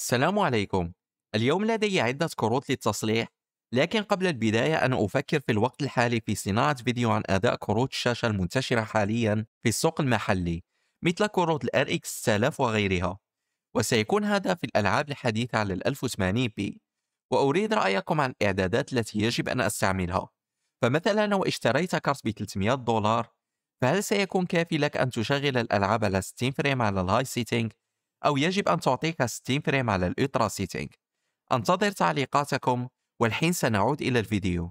السلام عليكم اليوم لدي عدة كروت للتصليح لكن قبل البداية أنا أفكر في الوقت الحالي في صناعة فيديو عن أداء كروت الشاشة المنتشرة حاليا في السوق المحلي مثل كروت الـ RX 6000 وغيرها وسيكون هذا في الألعاب الحديثة على الـ 1080p وأريد رأيكم عن الإعدادات التي يجب أن أستعملها فمثلا لو اشتريت كارت ب 300 دولار فهل سيكون كافي لك أن تشغل الألعاب على 60 فريم على الهاي سيتينج أو يجب أن تعطيك 60 فريم على الأوترا سيتينج أنتظر تعليقاتكم والحين سنعود إلى الفيديو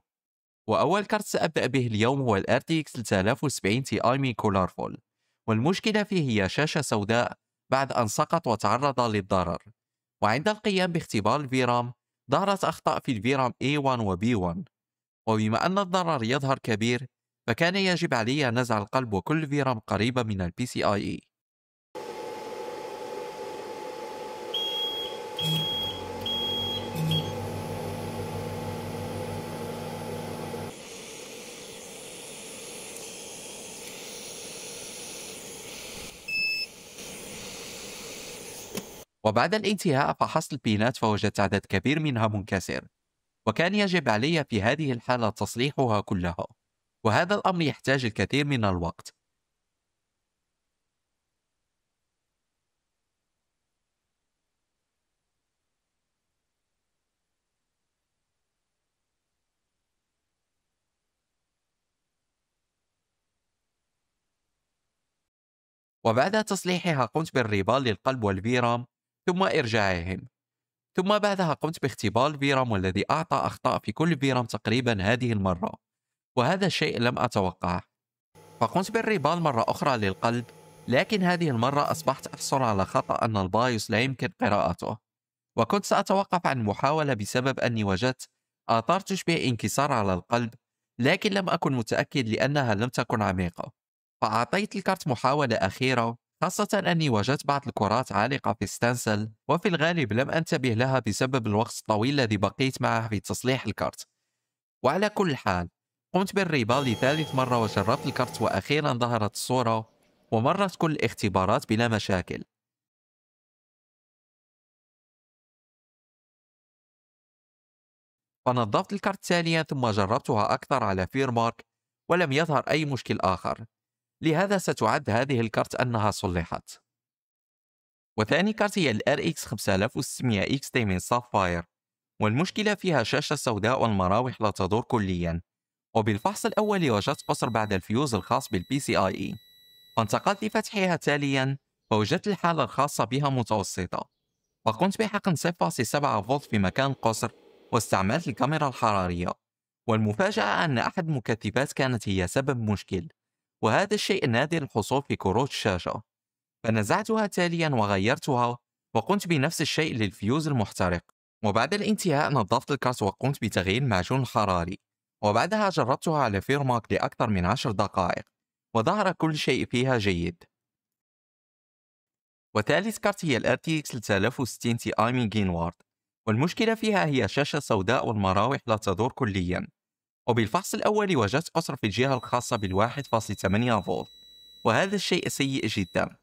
وأول كارت سأبدأ به اليوم هو الـ RTX 3070 Ti من Colorful والمشكلة فيه هي شاشة سوداء بعد أن سقط وتعرض للضرر وعند القيام باختبار الفيرام ظهرت أخطاء في الفيرام A1 و B1 وبما أن الضرر يظهر كبير فكان يجب علي نزع القلب وكل فيرام قريبة من الـ PCIe وبعد الانتهاء فحصت البينات فوجدت عدد كبير منها منكسر وكان يجب علي في هذه الحالة تصليحها كلها وهذا الأمر يحتاج الكثير من الوقت وبعد تصليحها قمت بالريبال للقلب والفيرام ثم إرجاعهم ثم بعدها قمت باختبار الفيرام والذي أعطى أخطاء في كل فيرام تقريبا هذه المرة وهذا الشيء لم أتوقعه فقمت بالريبال مرة أخرى للقلب لكن هذه المرة أصبحت أحصل على خطأ أن البايوس لا يمكن قراءته وكنت سأتوقف عن المحاولة بسبب أني وجدت آثار تشبه انكسار على القلب لكن لم أكن متأكد لأنها لم تكن عميقة فأعطيت الكارت محاولة أخيرة خاصة أني وجدت بعض الكرات عالقة في ستانسل وفي الغالب لم أنتبه لها بسبب الوقت الطويل الذي بقيت معه في تصليح الكارت وعلى كل حال قمت بالريبال لثالث مرة وجربت الكارت وأخيرا ظهرت الصورة ومرت كل الاختبارات بلا مشاكل فنظفت الكارت ثانيا ثم جربتها أكثر على فيرمارك ولم يظهر أي مشكل آخر لهذا ستعد هذه الكارت أنها صلحت وثاني كارت هي الـ RX 5600 X من سافاير والمشكلة فيها شاشة سوداء والمراوح لا تدور كليا وبالفحص الأول وجدت قصر بعد الفيوز الخاص بالـ PCIe فانتقلت لفتحها تاليا فوجدت الحالة الخاصة بها متوسطة فقمت بحقن 0.7 فولت في مكان القصر واستعملت الكاميرا الحرارية والمفاجأة أن أحد المكثفات كانت هي سبب مشكل وهذا الشيء نادر الحصول في كروت الشاشة فنزعتها تاليا وغيرتها وقمت بنفس الشيء للفيوز المحترق وبعد الانتهاء نظفت الكارت وقمت بتغيير المعجون الحراري وبعدها جربتها على فيرماك لأكثر من عشر دقائق وظهر كل شيء فيها جيد وثالث كارت هي الـ RTX 3060 Ti من جينوارد والمشكلة فيها هي شاشة سوداء والمراوح لا تدور كليا وبالفحص الأول وجدت قصر في الجهة الخاصة الخاصة بال1.8 فولت وهذا الشيء سيء جدا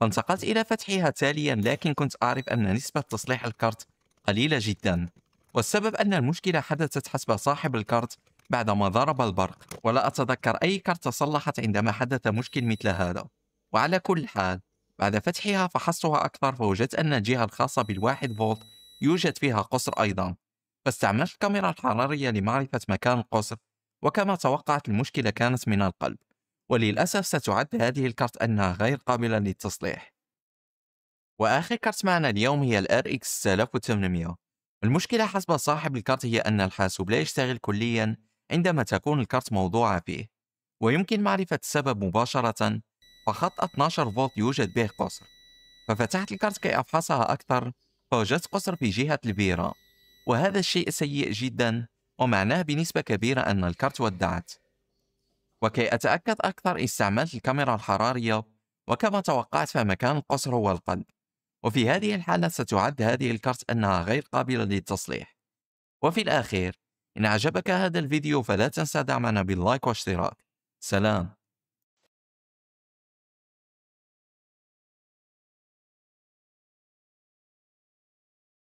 فانتقلت إلى فتحها تاليا لكن كنت أعرف أن نسبة تصليح الكارت قليلة جدا والسبب أن المشكلة حدثت حسب صاحب الكارت بعدما ضرب البرق ولا أتذكر أي كارت تصلحت عندما حدث مشكل مثل هذا وعلى كل حال بعد فتحها فحصتها أكثر فوجدت أن الجهة الخاصة بالواحد فولت يوجد فيها قصر أيضا فاستعملت الكاميرا الحرارية لمعرفة مكان القصر وكما توقعت المشكلة كانت من القلب وللأسف ستعد هذه الكارت أنها غير قابلة للتصليح وآخر كارت معنا اليوم هي الـ RX 6800 المشكلة حسب صاحب الكارت هي أن الحاسوب لا يشتغل كليا عندما تكون الكارت موضوعة فيه ويمكن معرفة السبب مباشرة فخط 12 فولت يوجد به قصر ففتحت الكارت كي أفحصها أكثر فوجدت قصر في جهة الفيرا وهذا الشيء سيء جدا ومعناه بنسبة كبيرة أن الكرت ودعت وكي أتأكد أكثر استعملت الكاميرا الحرارية وكما توقعت فمكان القصر هو القلب وفي هذه الحالة ستعد هذه الكرت أنها غير قابلة للتصليح وفي الأخير إن أعجبك هذا الفيديو فلا تنسى دعمنا باللايك واشتراك سلام